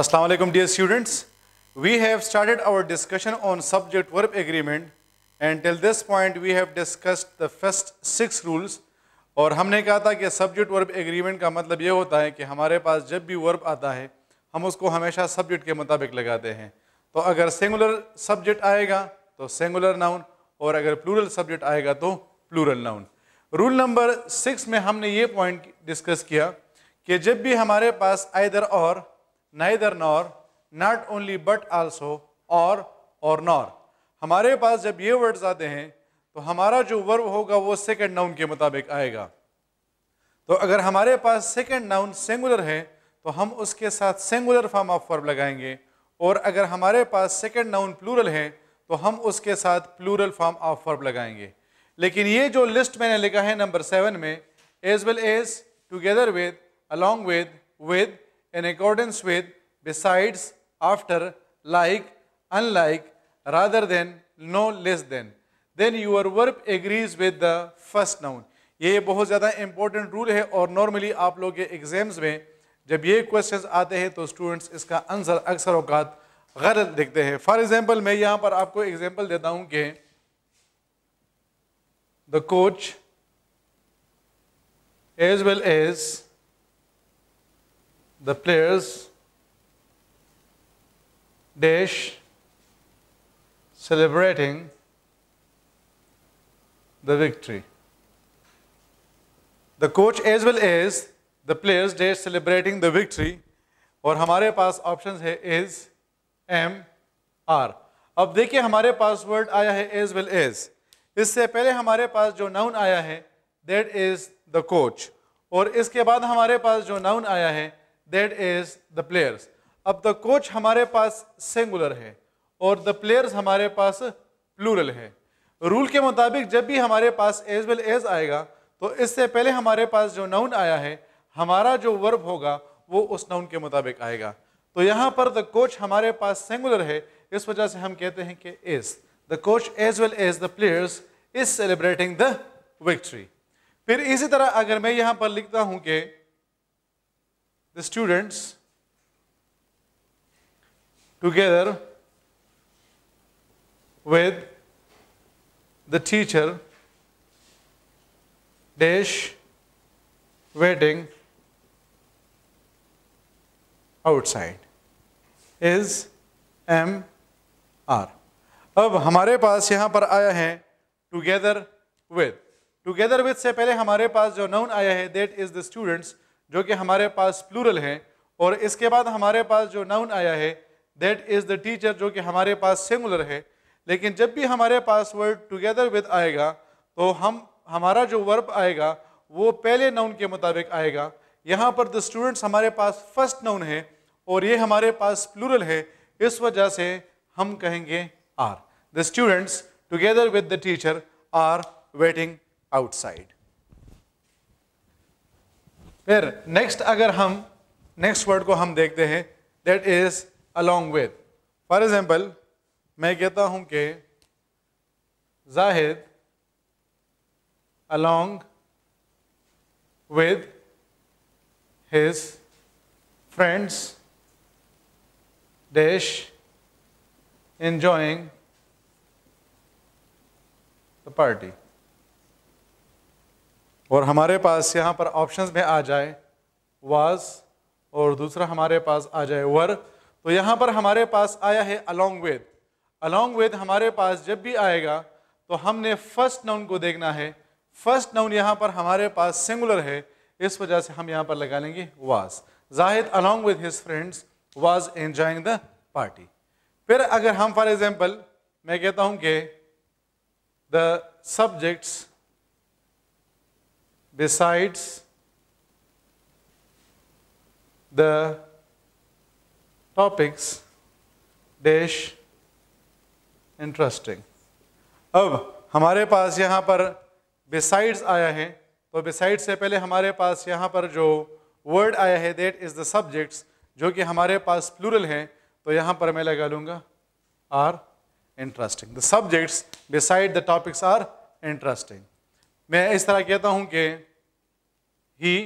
Aslam alaikum students we have started started discussion on subject verb agreement and till this point we have have the the six rules और हमने कहा था कि subject verb agreement का मतलब ये होता है कि हमारे पास जब भी वर्क आता है हम उसको हमेशा सब्जेक्ट के मुताबिक लगाते हैं तो अगर सेंगुलर सब्जेक्ट आएगा तो सेंगुलर नाउन और अगर प्लूरल सब्जेक्ट आएगा तो plural noun rule number six में हमने ये पॉइंट डिस्कस किया कि जब भी हमारे पास either or neither nor not only but also or or nor हमारे पास जब ये वर्ड्स आते हैं तो हमारा जो वर्ब होगा वो सेकेंड नाउन के मुताबिक आएगा तो अगर हमारे पास सेकेंड नाउन सिंगुलर है तो हम उसके साथ सिंगुलर फॉर्म ऑफ वर्ब लगाएंगे और अगर हमारे पास सेकेंड नाउन प्लूरल है तो हम उसके साथ प्लूरल फॉर्म ऑफ वर्ब लगाएंगे लेकिन ये जो लिस्ट मैंने लिखा है नंबर सेवन में as well as together with along with with in accordance with besides after like unlike rather than no less than then your verb agrees with the first noun ये बहुत ज़्यादा important rule है और normally आप लोग के exams में जब ये क्वेश्चन आते हैं तो स्टूडेंट्स इसका आंसर अक्सर अवकात गलत देखते हैं फॉर एग्जाम्पल मैं यहाँ पर आपको एग्जाम्पल देता हूँ कि the coach as well as the players dash celebrating the victory. The coach as well as the players dash celebrating the victory और हमारे पास options है is, एम आर अब देखिए हमारे पास word आया है as well as. इससे पहले हमारे पास जो noun आया है that is the coach. और इसके बाद हमारे पास जो noun आया है दैट इज द प्लेयर्स अब द कोच हमारे पास सिंगुलर है और द प्लेयर्स हमारे पास प्लूरल है रूल के मुताबिक जब भी हमारे पास एज वेल एज आएगा तो इससे पहले हमारे पास जो नाउन आया है हमारा जो वर्ब होगा वो उस नाउन के मुताबिक आएगा तो यहाँ पर द कोच हमारे पास सेंगुलर है इस वजह से हम कहते हैं कि is the coach as well as the players is celebrating the victory फिर इसी तरह अगर मैं यहाँ पर लिखता हूँ कि the students together with the teacher dash waiting outside is M R. अब हमारे पास यहाँ पर आया है together with. Together with से पहले हमारे पास जो noun आया है that is the students. जो कि हमारे पास प्लूरल है और इसके बाद हमारे पास जो नाउन आया है दैट इज़ द टीचर जो कि हमारे पास सिंगुलर है लेकिन जब भी हमारे पास वर्ड टुगेदर विद आएगा तो हम हमारा जो वर्ब आएगा वो पहले नाउन के मुताबिक आएगा यहाँ पर द स्टूडेंट्स हमारे पास फर्स्ट नाउन है और ये हमारे पास प्लूरल है इस वजह से हम कहेंगे are the students together with the teacher are waiting outside फिर नेक्स्ट अगर हम नेक्स्ट वर्ड को हम देखते हैं that is along with for example मैं कहता हूँ कि Zahid along with his friends dash enjoying the party और हमारे पास यहाँ पर ऑप्शंस में आ जाए वाज और दूसरा हमारे पास आ जाए वर तो यहाँ पर हमारे पास आया है अलॉन्ग वेद अलॉन्ग विद हमारे पास जब भी आएगा तो हमने फर्स्ट नाउन को देखना है फर्स्ट नाउन यहाँ पर हमारे पास सिंगुलर है इस वजह से हम यहाँ पर लगा लेंगे was Zahid along with his friends was enjoying the party फिर अगर हम फॉर एग्जाम्पल मैं कहता हूँ कि the subjects besides the topics dash interesting अब हमारे पास यहाँ पर बिसाइड्स आया है तो बिसाइड से पहले हमारे पास यहाँ पर जो वर्ड आया है देट इज़ द सब्जेक्ट्स जो कि हमारे पास प्लूरल हैं तो यहाँ पर मैं लगा लूँगा are interesting the subjects beside the topics are interesting मैं इस तरह कहता हूं कि he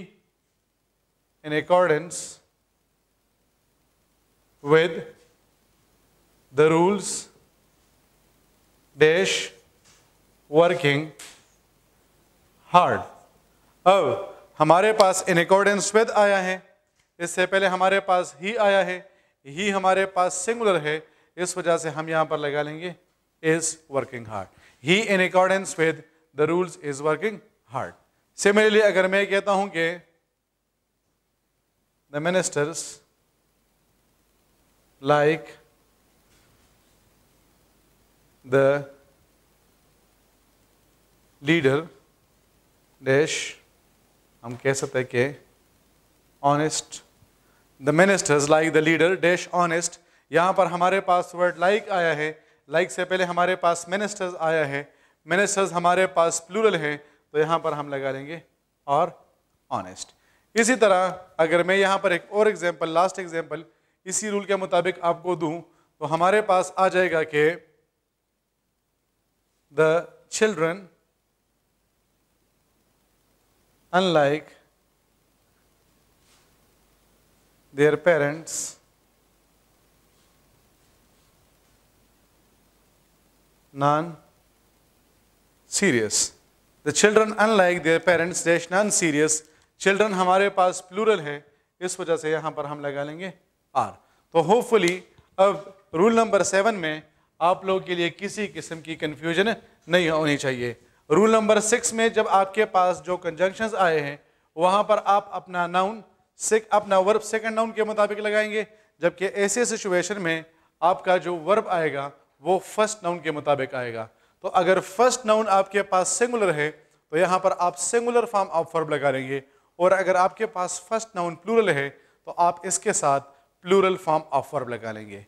in accordance with the rules dash working hard अब हमारे पास इन अकॉर्डेंस विद आया है इससे पहले हमारे पास ही आया है ही हमारे पास सिंगुलर है इस वजह से हम यहां पर लगा लेंगे is working hard he in accordance with the rules is working hard. Similarly, agar main kehta hoon the ministers like the leader dash hum keh sakte honest the ministers like the leader dash honest yahan par hamare word like aaya like se pehle hamare paas ministers aaya ministers हमारे पास plural हैं तो यहाँ पर हम लगा लेंगे और ऑनेस्ट इसी तरह अगर मैं यहाँ पर एक और एग्जाम्पल लास्ट एग्जाम्पल इसी रूल के मुताबिक आपको दूँ तो हमारे पास आ जाएगा कि the children unlike their parents non serious. The children unlike their parents dash non serious. Children हमारे पास plural हैं इस वजह से यहाँ पर हम लगा लेंगे आर तो hopefully अब रूल नंबर सेवन में आप लोग के लिए किसी किस्म की कन्फ्यूजन नहीं होनी चाहिए रूल नंबर सिक्स में जब आपके पास जो कंजंक्शन आए हैं वहाँ पर आप अपना नाउन सिक अपना वर्ब सेकंड नाउन के मुताबिक लगाएंगे जबकि ऐसे सिचुएशन में आपका जो वर्ब आएगा वो फर्स्ट नाउन के मुताबिक आएगा तो अगर फर्स्ट नाउन आपके पास सिंगुलर है तो यहाँ पर आप सिंगुलर फॉर्म ऑफ वर्ब लगा लेंगे और अगर आपके पास फर्स्ट नाउन प्लूरल है तो आप इसके साथ प्लूरल फॉर्म ऑफ वर्ब लगा लेंगे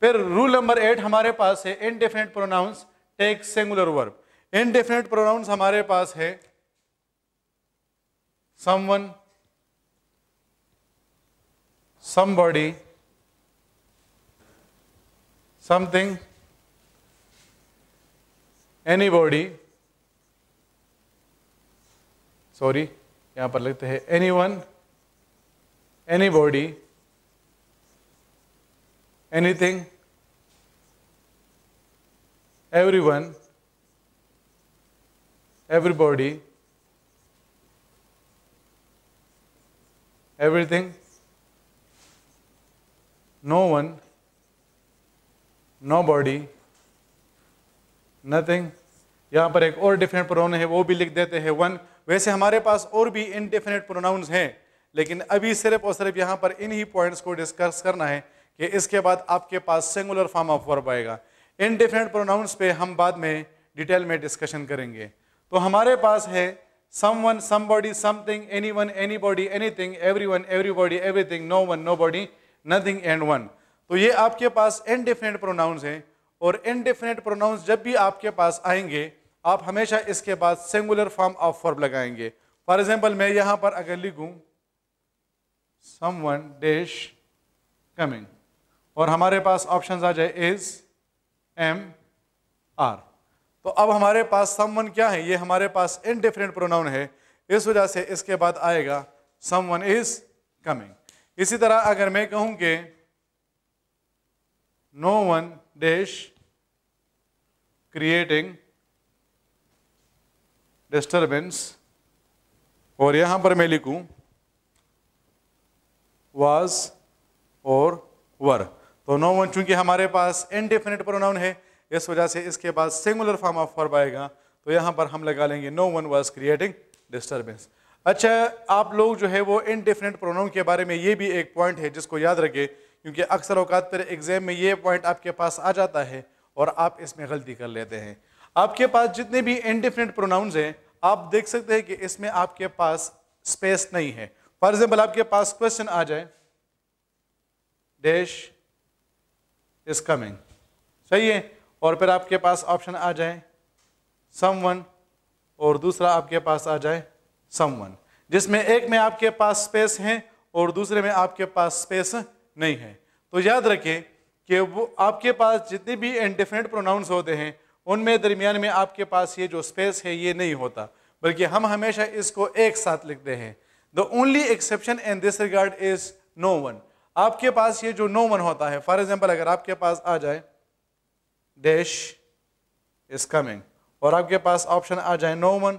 फिर रूल नंबर एट हमारे पास है indefinite pronouns take singular verb indefinite pronouns हमारे पास है someone somebody something anybody sorry यहाँ पर लिखते हैं anyone anybody anything everyone everybody everything no one nobody nothing यहाँ पर एक और डिफरेंट प्रोनाउन है वो भी लिख देते हैं वन वैसे हमारे पास और भी इनडिफिनेट प्रोनाउंस हैं लेकिन अभी सिर्फ और सिर्फ यहाँ पर इन्हीं पॉइंट्स को डिस्कस करना है कि इसके बाद आपके पास सिंगुलर फॉर्म ऑफ वर्ब आएगा इन डिफरेंट प्रोनाउंस पे हम बाद में डिटेल में डिस्कशन करेंगे तो हमारे पास है someone somebody something anyone anybody anything everyone everybody everything no one nobody nothing and one तो ये आपके पास इन डिफरेंट प्रोनाउंस हैं और इनडिफिनेट प्रोनाउंस जब भी आपके पास आएंगे आप हमेशा इसके बाद सिंगुलर फॉर्म ऑफ फॉर्म लगाएंगे फॉर एग्जाम्पल मैं यहां पर अगर लिखूँ समवन डैश कमिंग और हमारे पास ऑप्शंस आ जाए इज एम आर तो अब हमारे पास समवन क्या है ये हमारे पास इनडिफिनेट प्रोनाउन है इस वजह से इसके बाद आएगा समवन इज कमिंग इसी तरह अगर मैं कहूँ कि no one dash creating disturbance और यहां पर मैं लिखूं वाज और वर तो नोवन चूंकि हमारे पास इनडेफिनेट प्रोनाउन है इस वजह से इसके बाद सिंगुलर फॉर्म ऑफ वर्ब आएगा तो यहां पर हम लगा लेंगे no one was creating disturbance अच्छा आप लोग जो है वो इनडेफिनेट प्रोनाउन के बारे में ये भी एक पॉइंट है जिसको याद रखें क्योंकि अक्सर अवकात पर एग्जाम में ये पॉइंट आपके पास आ जाता है और आप इसमें गलती कर लेते हैं आपके पास जितने भी इनडिफिनेट प्रोनाउंस हैं आप देख सकते हैं कि इसमें आपके पास स्पेस नहीं है फॉर एग्जाम्पल आपके पास क्वेश्चन आ जाए डैश इज कमिंग सही है और फिर आपके पास ऑप्शन आ जाए समवन और दूसरा आपके पास आ जाए समवन जिसमें एक में आपके पास स्पेस है और दूसरे में आपके पास स्पेस नहीं है तो याद रखें कि वो आपके पास जितने भी इनडिफिनेट प्रोनाउंस होते हैं उनमें दरमियान में आपके पास ये जो स्पेस है ये नहीं होता बल्कि हम हमेशा इसको एक साथ लिखते हैं the only exception in this regard is no one आपके पास ये जो नो वन होता है फॉर एग्जाम्पल अगर आपके पास आ जाए डैश इज कमिंग और आपके पास ऑप्शन आ जाए नो वन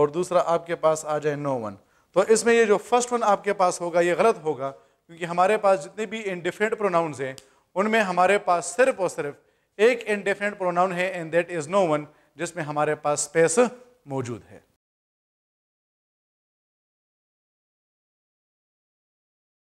और दूसरा आपके पास आ जाए नो वन तो इसमें ये जो फर्स्ट वन आपके पास होगा ये गलत होगा क्योंकि हमारे पास जितने भी इनडिफरेंट प्रोनाउंस हैं उनमें हमारे पास सिर्फ और सिर्फ एक इनडेफिनेट प्रोनाउन है and that is no one जिसमें हमारे पास स्पेस मौजूद है